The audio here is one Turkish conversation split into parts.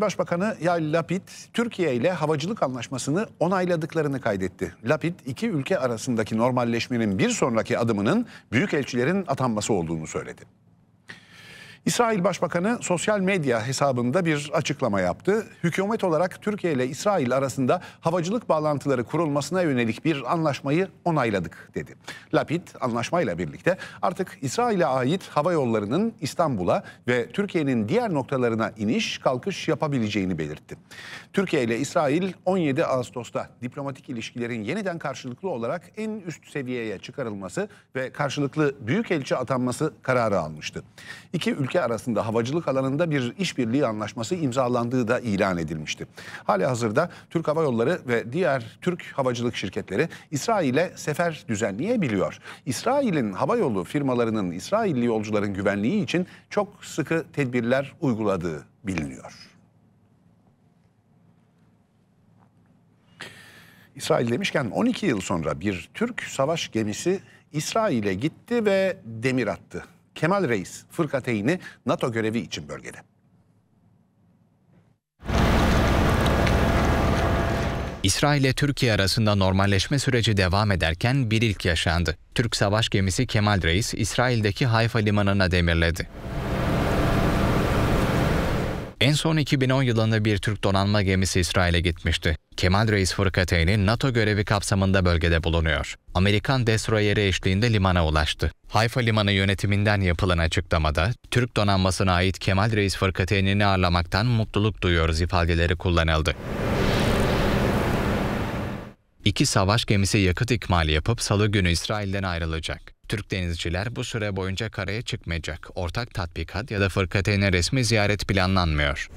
Başbakanı Yael Lapid, Türkiye ile havacılık anlaşmasını onayladıklarını kaydetti. Lapid, iki ülke arasındaki normalleşmenin bir sonraki adımının büyükelçilerin atanması olduğunu söyledi. İsrail Başbakanı sosyal medya hesabında bir açıklama yaptı. Hükümet olarak Türkiye ile İsrail arasında havacılık bağlantıları kurulmasına yönelik bir anlaşmayı onayladık dedi. Lapid anlaşmayla birlikte artık İsrail'e ait hava yollarının İstanbul'a ve Türkiye'nin diğer noktalarına iniş kalkış yapabileceğini belirtti. Türkiye ile İsrail 17 Ağustos'ta diplomatik ilişkilerin yeniden karşılıklı olarak en üst seviyeye çıkarılması ve karşılıklı büyükelçi atanması kararı almıştı. İki ülke ülke arasında havacılık alanında bir işbirliği anlaşması imzalandığı da ilan edilmişti. Hali hazırda Türk Hava Yolları ve diğer Türk havacılık şirketleri İsrail'e sefer düzenleyebiliyor. İsrail'in hava yolu firmalarının İsrailli yolcuların güvenliği için çok sıkı tedbirler uyguladığı biliniyor. İsrail demişken 12 yıl sonra bir Türk savaş gemisi İsrail'e gitti ve demir attı. Kemal Reis fırkateyni NATO görevi için bölgede. İsrail ile Türkiye arasında normalleşme süreci devam ederken bir ilk yaşandı. Türk savaş gemisi Kemal Reis, İsrail'deki Hayfa limanına demirledi. En son 2010 yılında bir Türk donanma gemisi İsrail'e gitmişti. Kemal Reis Fırkateyni NATO görevi kapsamında bölgede bulunuyor. Amerikan destroyeri eşliğinde limana ulaştı. Hayfa Limanı yönetiminden yapılan açıklamada, Türk donanmasına ait Kemal Reis Fırkateynini ağırlamaktan mutluluk duyuyoruz ifadeleri kullanıldı. İki savaş gemisi yakıt ikmali yapıp salı günü İsrail'den ayrılacak. Türk denizciler bu süre boyunca karaya çıkmayacak. Ortak tatbikat ya da fırkateyne resmi ziyaret planlanmıyor.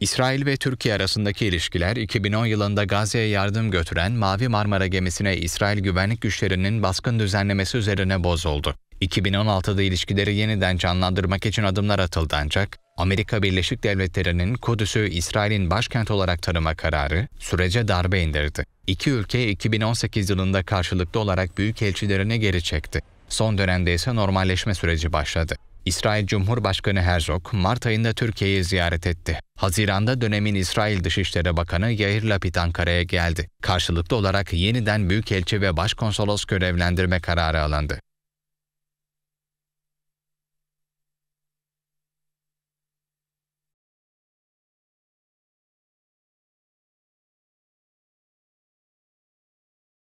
İsrail ve Türkiye arasındaki ilişkiler 2010 yılında Gazze'ye yardım götüren Mavi Marmara gemisine İsrail güvenlik güçlerinin baskın düzenlemesi üzerine bozuldu. 2016'da ilişkileri yeniden canlandırmak için adımlar atıldı ancak Amerika Birleşik Devletleri'nin Kudüs'ü İsrail'in başkent olarak tanıma kararı sürece darbe indirdi. İki ülke 2018 yılında karşılıklı olarak büyük elçilerini geri çekti. Son dönemde ise normalleşme süreci başladı. İsrail Cumhurbaşkanı Herzog Mart ayında Türkiye'yi ziyaret etti. Haziranda dönemin İsrail Dışişleri Bakanı Yair Lapid Ankara'ya geldi. Karşılıklı olarak yeniden Büyükelçi ve Başkonsolos görevlendirme kararı alındı.